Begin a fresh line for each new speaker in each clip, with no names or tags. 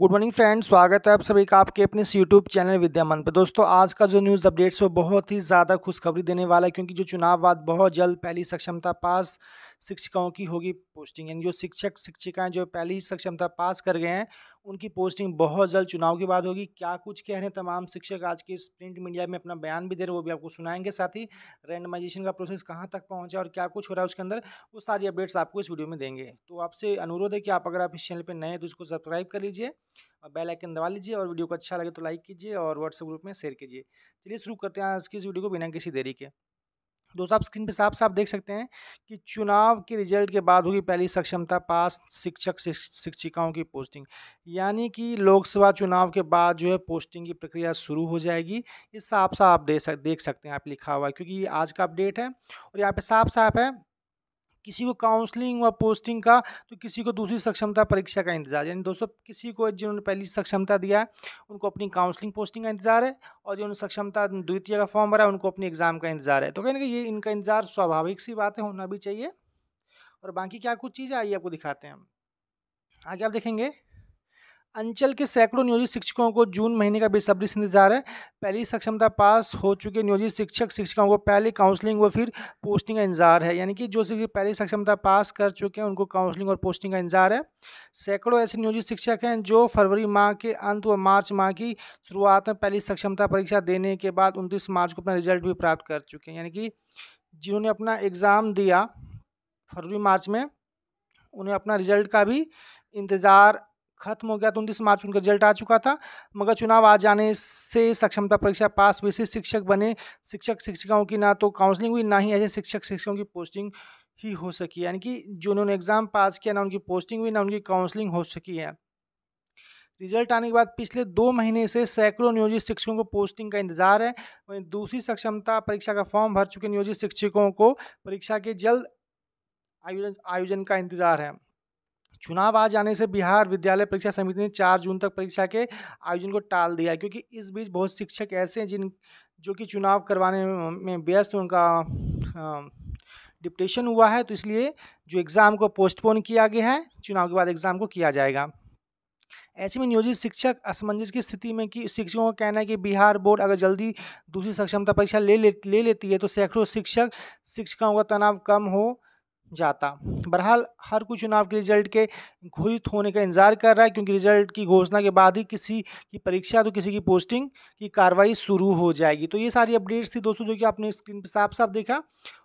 good morning friend स्वागत है आप सभी का आपके अपने इस यूट्यूब चैनल विद्यामन पर दोस्तों आज का जो न्यूज़ अपडेट्स वो बहुत ही ज़्यादा खुशखबरी देने वाला है क्योंकि जो चुनाव बाद बहुत जल्द पहली सक्षमता पास शिक्षिकाओं की होगी पोस्टिंग यानी जो शिक्षक शिक्षिकाएं जो पहले ही सक्षमता पास कर गए हैं उनकी पोस्टिंग बहुत जल्द चुनाव के बाद होगी क्या कुछ कह रहे हैं तमाम शिक्षक आज के इस प्रिंट मीडिया में अपना बयान भी दे रहे वो भी आपको सुनाएंगे साथ ही रैंडमाइजेशन का प्रोसेस कहाँ तक पहुँचा और क्या कुछ हो रहा है उसके अंदर वो सारी अपडेट्स आपको इस वीडियो में देंगे तो आपसे अनुरोध है कि आप अगर आप इस चैनल पर नए हैं तो इसको सब्सक्राइब कर लीजिए और बेल आइकन दबा लीजिए और वीडियो को अच्छा लगे तो लाइक कीजिए और व्हाट्सएप ग्रुप में शेयर कीजिए चलिए शुरू करते हैं आज की इस वीडियो को बिना किसी देरी के दोस्तों आप स्क्रीन पर साफ साफ देख सकते हैं कि चुनाव के रिजल्ट के बाद होगी पहली सक्षमता पास शिक्षक शिक्षिकाओं की पोस्टिंग यानी कि लोकसभा चुनाव के बाद जो है पोस्टिंग की प्रक्रिया शुरू हो जाएगी ये साफ साफ आप देख सकते हैं आप लिखा हुआ है क्योंकि ये आज का अपडेट है और यहाँ पे साफ साफ है किसी को काउंसलिंग व पोस्टिंग का तो किसी को दूसरी सक्षमता परीक्षा का इंतजार यानी दोस्तों किसी को जिन्होंने पहली सक्षमता दिया है उनको अपनी काउंसलिंग पोस्टिंग का इंतजार है और जिन्होंने सक्षमता द्वितीय का फॉर्म भरा है उनको अपने एग्जाम का इंतजार है तो कहने ये इनका इंतजार स्वाभाविक सी बात है होना भी चाहिए और बाकी क्या कुछ चीज़ें आइए आपको दिखाते हैं हम आगे आप देखेंगे अंचल के सैकड़ों नियोजित शिक्षकों को जून महीने का बेसब्री से इंतजार है पहली सक्षमता पास हो चुके नियोजित शिक्षक शिक्षकों को पहले काउंसलिंग व फिर पोस्टिंग का इंतजार है यानी कि जो शिक्षक पहली सक्षमता पास कर चुके हैं उनको काउंसलिंग और पोस्टिंग का इंतजार है सैकड़ों ऐसे नियोजित शिक्षक हैं जो फरवरी माह के अंत व मार्च माह की शुरुआत में पहली सक्षमता परीक्षा देने के बाद उनतीस मार्च को अपना रिजल्ट भी प्राप्त कर चुके हैं यानी कि जिन्होंने अपना एग्ज़ाम दिया फरवरी मार्च में उन्हें अपना रिजल्ट का भी इंतज़ार खत्म हो गया तो उनतीस मार्च उनका रिजल्ट आ चुका था मगर चुनाव आ जाने से सक्षमता परीक्षा पास विशिष्ट शिक्षक बने शिक्षक शिक्षिकाओं की ना तो काउंसलिंग हुई ना ही ऐसे शिक्षक शिक्षकों की पोस्टिंग ही हो सकी यानी कि जो उन्होंने एग्ज़ाम पास किया ना उनकी पोस्टिंग हुई ना उनकी काउंसलिंग हो सकी है रिजल्ट आने के बाद पिछले दो महीने से सैकड़ों नियोजित शिक्षकों को पोस्टिंग का इंतजार है वहीं दूसरी सक्षमता परीक्षा का फॉर्म भर चुके नियोजित शिक्षकों को परीक्षा के जल्द आयोजन आयोजन का इंतजार है चुनाव आ जाने से बिहार विद्यालय परीक्षा समिति ने चार जून तक परीक्षा के आयोजन को टाल दिया क्योंकि इस बीच बहुत शिक्षक ऐसे हैं जिन जो कि चुनाव करवाने में व्यस्त उनका डिप्टेशन हुआ है तो इसलिए जो एग्ज़ाम को पोस्टपोन किया गया है चुनाव के बाद एग्ज़ाम को किया जाएगा ऐसे में नियोजित शिक्षक असमंजस की स्थिति में कि शिक्षकों का कहना है कि बिहार बोर्ड अगर जल्दी दूसरी सक्षमता परीक्षा ले ले, ले लेती है तो सैकड़ों शिक्षक शिक्षिकाओं का तनाव कम हो जाता बहरहाल हर कोई चुनाव के रिजल्ट के घोषित होने का इंतजार कर रहा है क्योंकि रिजल्ट की घोषणा के बाद ही किसी की परीक्षा तो किसी की पोस्टिंग की कार्रवाई शुरू हो जाएगी तो ये सारी अपडेट्स थी दोस्तों जो कि आपने स्क्रीन पर साफ साफ देखा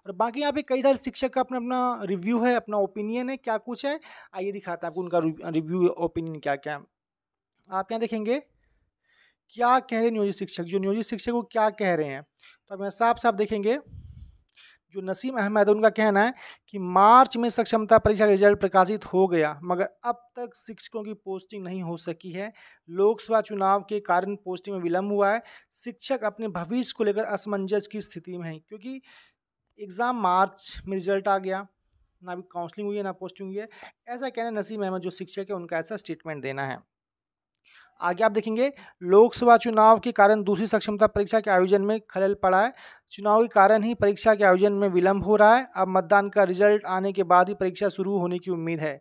और बाकी यहाँ पे कई सारे शिक्षक का अपना अपना रिव्यू है अपना ओपिनियन है क्या कुछ है आइए दिखाता हैं आपको उनका रिव्यू ओपिनियन क्या क्या है आप क्या देखेंगे क्या कह रहे नियोजित शिक्षक जो नियोजित शिक्षक वो क्या कह रहे हैं तो आप साफ साफ देखेंगे जो नसीम अहमद उनका कहना है कि मार्च में सक्षमता परीक्षा का रिजल्ट प्रकाशित हो गया मगर अब तक शिक्षकों की पोस्टिंग नहीं हो सकी है लोकसभा चुनाव के कारण पोस्टिंग में विलंब हुआ है शिक्षक अपने भविष्य को लेकर असमंजस की स्थिति में है क्योंकि एग्ज़ाम मार्च में रिजल्ट आ गया ना अभी काउंसलिंग हुई है ना पोस्टिंग हुई है ऐसा कहना नसीम अहमद जो शिक्षक है उनका ऐसा स्टेटमेंट देना है आगे आप देखेंगे लोकसभा चुनाव के कारण दूसरी सक्षमता परीक्षा के आयोजन में खलल पड़ा है चुनाव के कारण ही परीक्षा के आयोजन में विलंब हो रहा है अब मतदान का रिजल्ट आने के बाद ही परीक्षा शुरू होने की उम्मीद है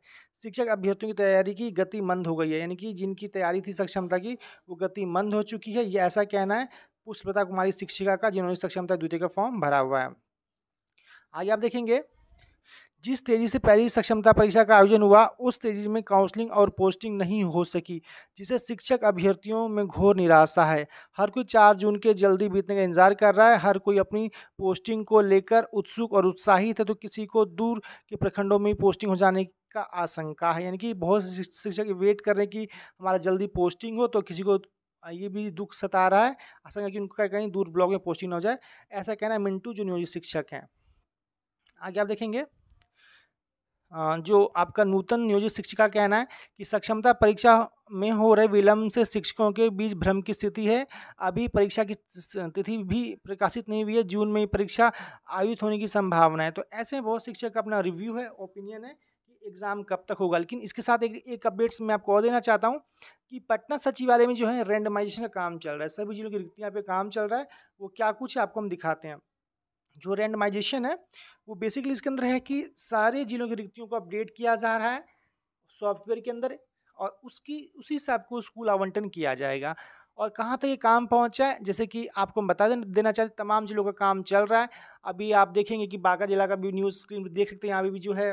शिक्षक अभ्यर्थियों की तैयारी की गति मंद हो गई है यानी कि जिनकी तैयारी थी सक्षमता की वो गति मंद हो चुकी है ये ऐसा कहना है पुष्पता कुमारी शिक्षिका का जिन्होंने सक्षमता द्वितीय का फॉर्म भरा हुआ है आगे आप देखेंगे जिस तेज़ी से पहली सक्षमता परीक्षा का आयोजन हुआ उस तेज़ी में काउंसलिंग और पोस्टिंग नहीं हो सकी जिसे शिक्षक अभ्यर्थियों में घोर निराशा है हर कोई चार जून के जल्दी बीतने का इंतजार कर रहा है हर कोई अपनी पोस्टिंग को लेकर उत्सुक और उत्साहित है तो किसी को दूर के प्रखंडों में पोस्टिंग हो जाने का आशंका है यानी कि बहुत से शिक्षक वेट कर रहे हैं कि हमारा जल्दी पोस्टिंग हो तो किसी को ये भी दुख सता रहा है आशंका कि उनका कहीं दूर ब्लॉक में पोस्टिंग ना हो जाए ऐसा कहना है मिंटू जो नियोजित शिक्षक हैं आगे आप देखेंगे जो आपका नूतन नियोजित शिक्षक का कहना है कि सक्षमता परीक्षा में हो रहे विलंब से शिक्षकों के बीच भ्रम की स्थिति है अभी परीक्षा की तिथि भी प्रकाशित नहीं हुई है जून में ही परीक्षा आयोजित होने की संभावना है तो ऐसे बहुत शिक्षक का अपना रिव्यू है ओपिनियन है कि एग्ज़ाम कब तक होगा लेकिन इसके साथ एक एक अपडेट्स मैं आपको और देना चाहता हूँ कि पटना सचिवालय में जो है रेंडमाइजेशन का काम चल रहा है सभी जिलों की रिक्तियाँ पे काम चल रहा है वो क्या कुछ है आपको हम दिखाते हैं जो रैंडमाइजेशन है वो बेसिकली इसके अंदर है कि सारे जिलों की रिक्तियों को अपडेट किया जा रहा है सॉफ्टवेयर के अंदर और उसकी उसी से आपको स्कूल आवंटन किया जाएगा और कहाँ तक ये काम पहुँचा है जैसे कि आपको हम बता देना चाहते तमाम जिलों का काम चल रहा है अभी आप देखेंगे कि बांका जिला का भी न्यूज़ स्क्रीन पर देख सकते हैं यहाँ अभी भी जो है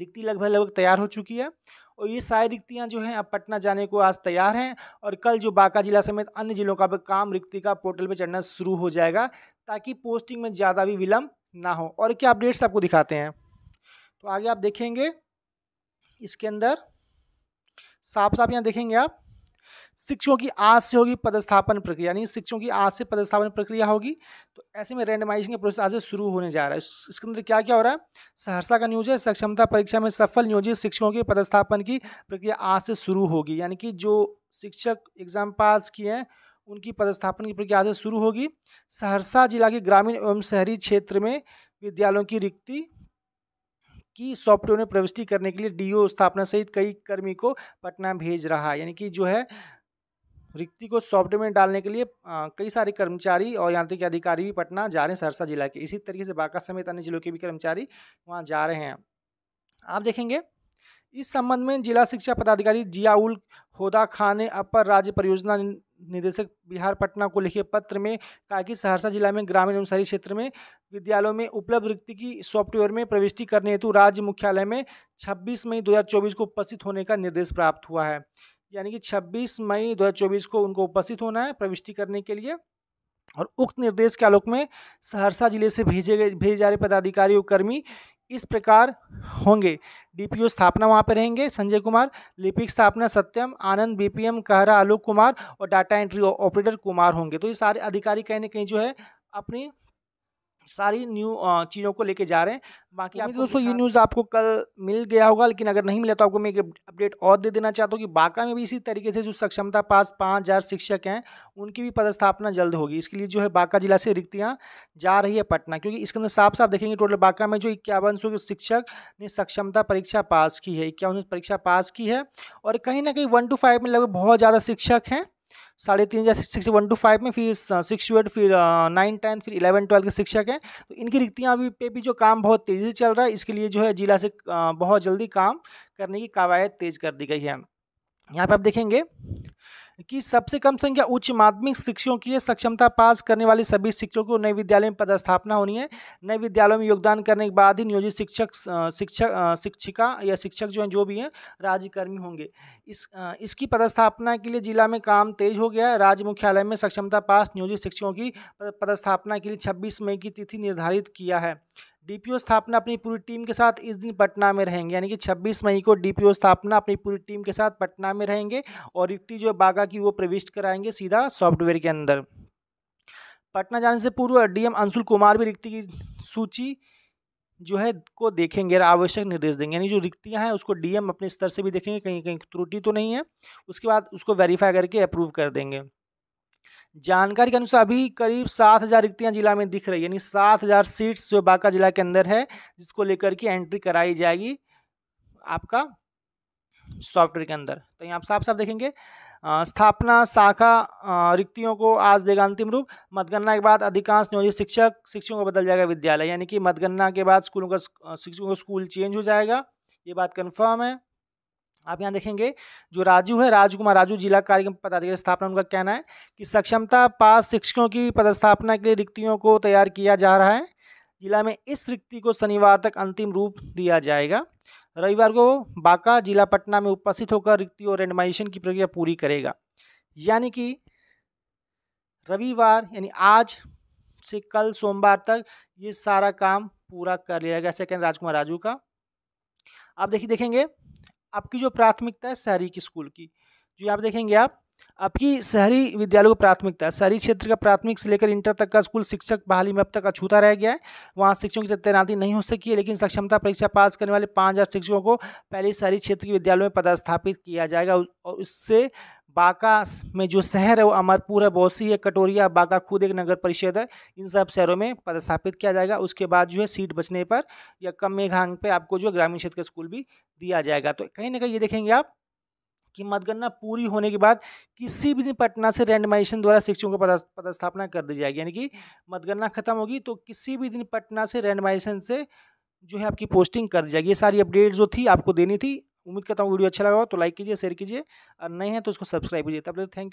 रिक्ति लगभग लगभग तैयार हो चुकी है और ये सारी रिक्तियाँ जो हैं अब पटना जाने को आज तैयार हैं और कल जो बांका जिला समेत अन्य जिलों का काम रिक्ति का पोर्टल पर चढ़ना शुरू हो जाएगा ताकि पोस्टिंग में ज़्यादा भी विलम्ब ना हो और क्या अपडेट्स आपको दिखाते हैं तो आगे आप देखेंगे इसके अंदर साफ साफ यहाँ देखेंगे आप शिक्षकों की आज से होगी पदस्थापन प्रक्रिया यानी शिक्षकों की आज से पदस्थापन प्रक्रिया होगी तो ऐसे में रैंडमाइजेशन का प्रोसेस आज से शुरू होने जा रहा है इसके अंदर क्या क्या हो रहा है सहरसा का न्यूज है सक्षमता परीक्षा में सफल नियोजित शिक्षकों के पदस्थापन की प्रक्रिया आज से शुरू होगी यानी कि जो शिक्षक एग्जाम पास किए हैं उनकी पदस्थापन की प्रक्रिया आज से शुरू होगी सहरसा जिला के ग्रामीण एवं शहरी क्षेत्र में विद्यालयों की रिक्ति की सॉफ्टवेयर में प्रविष्टि करने के लिए डीओ स्थापना सहित कई कर्मी को पटना भेज रहा है यानी कि जो है रिक्ति को सॉफ्टवेयर में डालने के लिए कई सारे कर्मचारी और यांत्रिक अधिकारी भी पटना जा रहे हैं सहरसा जिला के इसी तरीके से बांका समेत अन्य जिलों के भी कर्मचारी वहाँ जा रहे हैं आप देखेंगे इस संबंध में जिला शिक्षा पदाधिकारी जियाउल होदा खान ने अपर राज्य परियोजना निदेशक बिहार पटना को लिखे पत्र में कहा कि सहरसा जिला में ग्रामीण एवं शहरी क्षेत्र में विद्यालयों में उपलब्ध रिक्ति की सॉफ्टवेयर में प्रविष्टि करने हेतु राज्य मुख्यालय में 26 मई 2024 को उपस्थित होने का निर्देश प्राप्त हुआ है यानी कि 26 मई 2024 को उनको उपस्थित होना है प्रविष्टि करने के लिए और उक्त निर्देश के आलोक में सहरसा जिले से भेजे गए भेजे जा रहे पदाधिकारी और कर्मी इस प्रकार होंगे डीपीओ स्थापना वहाँ पर रहेंगे संजय कुमार लिपिक स्थापना सत्यम आनंद बीपीएम कहरा आलोक कुमार और डाटा एंट्री ऑपरेटर कुमार होंगे तो ये सारे अधिकारी कहीं ना कहीं जो है अपनी सारी न्यू चीज़ों को लेके जा रहे हैं बाकी आप दोस्तों ये न्यूज़ आपको कल मिल गया होगा लेकिन अगर नहीं मिला तो आपको मैं एक अपडेट और दे देना चाहता हूँ कि बांका में भी इसी तरीके से जो सक्षमता पास पाँच हज़ार शिक्षक हैं उनकी भी पदस्थापना जल्द होगी इसके लिए जो है बांका जिला से रिक्तियाँ जा रही है पटना क्योंकि इसके अंदर साफ साफ देखेंगे टोटल बांका में जो इक्यावन शिक्षक ने सक्षमता परीक्षा पास की है इक्यावन परीक्षा पास की है और कहीं ना कहीं वन टू फाइव में लगभग बहुत ज़्यादा शिक्षक हैं साढ़े तीन हजार सिक्स वन टू फाइव में फिर सिक्स टू एट फिर नाइन uh, टेंथ फिर इलेवन ट्वेल्थ के शिक्षक हैं तो इनकी रिक्तियाँ अभी पे भी जो काम बहुत तेज़ी से चल रहा है इसके लिए जो है जिला से uh, बहुत जल्दी काम करने की कवायद तेज़ कर दी गई है यहाँ पर आप देखेंगे कि सबसे कम संख्या उच्च माध्यमिक शिक्षकों की है सक्षमता पास करने वाले सभी शिक्षकों को नए विद्यालय में पदस्थापना होनी है नए विद्यालयों में योगदान करने के बाद ही नियोजित शिक्षक शिक्षक शिक्षिका या शिक्षक जो हैं जो भी हैं राज्यकर्मी होंगे इस इसकी पदस्थापना के लिए जिला में काम तेज हो गया है राज्य मुख्यालय में सक्षमता पास नियोजित शिक्षकों की पदस्थापना के लिए छब्बीस मई की तिथि निर्धारित किया है डीपीओ स्थापना अपनी पूरी टीम के साथ इस दिन पटना में रहेंगे यानी कि 26 मई को डीपीओ स्थापना अपनी पूरी टीम के साथ पटना में रहेंगे और युक्ति जो बागा की वो प्रविष्ट कराएंगे सीधा सॉफ्टवेयर के अंदर पटना जाने से पूर्व डीएम अंशुल कुमार भी रिक्ति की सूची जो है को देखेंगे आवश्यक निर्देश देंगे यानी जो रिक्तियां हैं उसको डीएम अपने स्तर से भी देखेंगे कहीं कहीं त्रुटि तो नहीं है उसके बाद उसको वेरीफाई करके अप्रूव कर देंगे जानकारी के अनुसार अभी करीब सात हज़ार रिक्तियाँ जिला में दिख रही है यानी सात हज़ार सीट्स जो बांका जिला के अंदर है जिसको लेकर के एंट्री कराई जाएगी आपका सॉफ्टवेयर के अंदर तो यहाँ आप साफ साफ देखेंगे स्थापना शाखा रिक्तियों को आज देगा अंतिम रूप मतगणना के बाद अधिकांश नियोजित शिक्षक शिक्षकों को बदल जाएगा विद्यालय यानी कि मतगणना के बाद स्कूलों का शिक्षकों का स्कूल चेंज हो जाएगा ये बात कन्फर्म है आप यहाँ देखेंगे जो राजू है राजकुमार राजू जिला कार्यक्रम पदाधिकारी स्थापना उनका कहना है कि सक्षमता पास शिक्षकों की पदस्थापना के लिए रिक्तियों को तैयार किया जा रहा है जिला में इस रिक्ति को शनिवार तक अंतिम रूप दिया जाएगा रविवार को बांका जिला पटना में उपस्थित होकर रिक्ति और रेंडमाइजेशन की प्रक्रिया पूरी करेगा यानी कि रविवार यानी आज से कल सोमवार तक ये सारा काम पूरा कर लिया गया सेकेंड राजकुमार राजू का आप देखिए देखेंगे आपकी जो प्राथमिकता है शहरी की स्कूल की जो आप देखेंगे आप आपकी शहरी विद्यालय को प्राथमिकता शहरी क्षेत्र का प्राथमिक से लेकर इंटर तक का स्कूल शिक्षक बहाली में अब तक अछूता रह गया है वहाँ शिक्षकों की तैनाती नहीं हो सकी है लेकिन सक्षमता परीक्षा पास करने वाले पाँच हज़ार शिक्षकों को पहले शहरी क्षेत्र के विद्यालयों में पदस्थापित किया जाएगा और उससे बांका में जो शहर है वो अमरपुर है बौसी है कटोरिया बांका खुद एक नगर परिषद है इन सब शहरों में पदस्थापित किया जाएगा उसके बाद जो है सीट बचने पर या कम मेघांग पे आपको जो ग्रामीण क्षेत्र का स्कूल भी दिया जाएगा तो कहीं ना कहीं ये देखेंगे आप कि मतगणना पूरी होने के बाद किसी भी दिन पटना से रैंडमाइजेशन द्वारा शिक्षकों को पदस्थापना कर दी जाएगी यानी कि मतगणना खत्म होगी तो किसी भी दिन पटना से रैंडमाइजेशन से जो है आपकी पोस्टिंग कर दी जाएगी ये सारी अपडेट जो थी आपको देनी थी उम्मीद करता हूँ वीडियो अच्छा लगा हो तो लाइक कीजिए शेयर कीजिए और नहीं है तो उसको सब्सक्राइब कीजिए तब तक थैंक यू